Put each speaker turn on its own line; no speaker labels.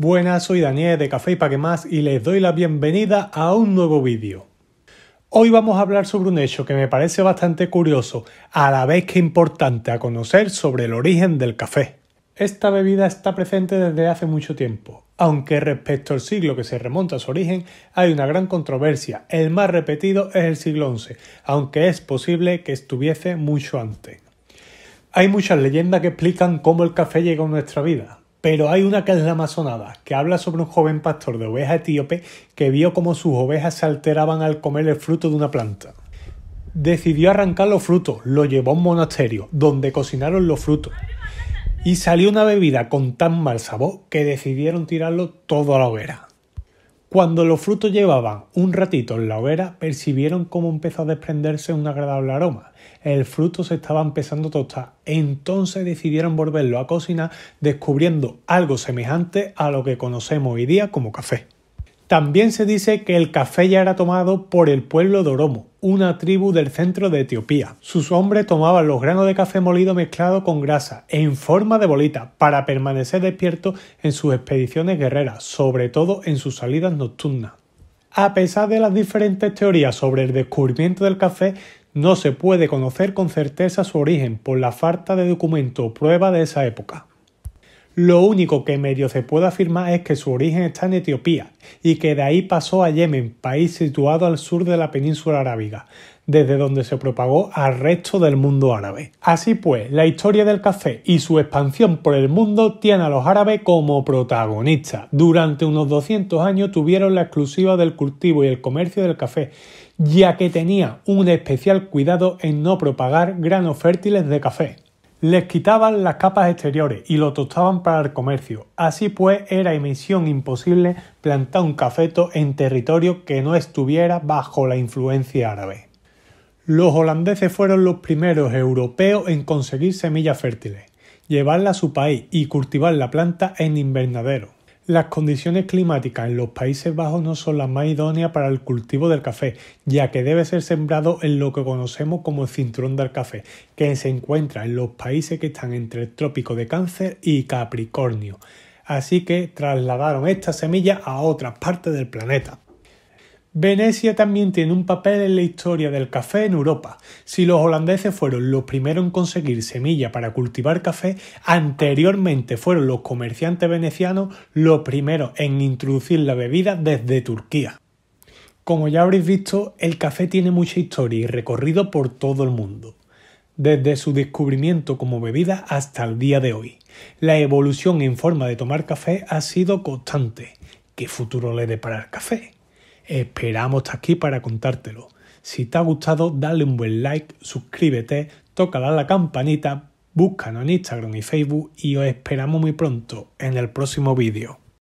Buenas, soy Daniel de Café y para Más y les doy la bienvenida a un nuevo vídeo. Hoy vamos a hablar sobre un hecho que me parece bastante curioso, a la vez que importante a conocer sobre el origen del café. Esta bebida está presente desde hace mucho tiempo, aunque respecto al siglo que se remonta a su origen hay una gran controversia. El más repetido es el siglo XI, aunque es posible que estuviese mucho antes. Hay muchas leyendas que explican cómo el café llegó a nuestra vida, pero hay una que es la amazonada, que habla sobre un joven pastor de ovejas etíope que vio cómo sus ovejas se alteraban al comer el fruto de una planta. Decidió arrancar los frutos, lo llevó a un monasterio, donde cocinaron los frutos. Y salió una bebida con tan mal sabor que decidieron tirarlo todo a la hoguera. Cuando los frutos llevaban un ratito en la hoguera, percibieron cómo empezó a desprenderse un agradable aroma. El fruto se estaba empezando a tostar. Entonces decidieron volverlo a cocinar, descubriendo algo semejante a lo que conocemos hoy día como café. También se dice que el café ya era tomado por el pueblo de Oromo, una tribu del centro de Etiopía. Sus hombres tomaban los granos de café molido mezclado con grasa en forma de bolita para permanecer despiertos en sus expediciones guerreras, sobre todo en sus salidas nocturnas. A pesar de las diferentes teorías sobre el descubrimiento del café, no se puede conocer con certeza su origen por la falta de documento o prueba de esa época. Lo único que medio se puede afirmar es que su origen está en Etiopía y que de ahí pasó a Yemen, país situado al sur de la península arábiga, desde donde se propagó al resto del mundo árabe. Así pues, la historia del café y su expansión por el mundo tiene a los árabes como protagonistas. Durante unos 200 años tuvieron la exclusiva del cultivo y el comercio del café, ya que tenía un especial cuidado en no propagar granos fértiles de café. Les quitaban las capas exteriores y lo tostaban para el comercio. Así pues, era emisión imposible plantar un cafeto en territorio que no estuviera bajo la influencia árabe. Los holandeses fueron los primeros europeos en conseguir semillas fértiles, llevarla a su país y cultivar la planta en invernadero. Las condiciones climáticas en los Países Bajos no son las más idóneas para el cultivo del café, ya que debe ser sembrado en lo que conocemos como el cinturón del café, que se encuentra en los países que están entre el trópico de Cáncer y Capricornio. Así que trasladaron esta semilla a otras partes del planeta. Venecia también tiene un papel en la historia del café en Europa. Si los holandeses fueron los primeros en conseguir semilla para cultivar café, anteriormente fueron los comerciantes venecianos los primeros en introducir la bebida desde Turquía. Como ya habréis visto, el café tiene mucha historia y recorrido por todo el mundo desde su descubrimiento como bebida hasta el día de hoy. La evolución en forma de tomar café ha sido constante. ¿Qué futuro le para el café? Esperamos estar aquí para contártelo. Si te ha gustado, dale un buen like, suscríbete, toca la campanita, búscanos en Instagram y Facebook y os esperamos muy pronto en el próximo vídeo.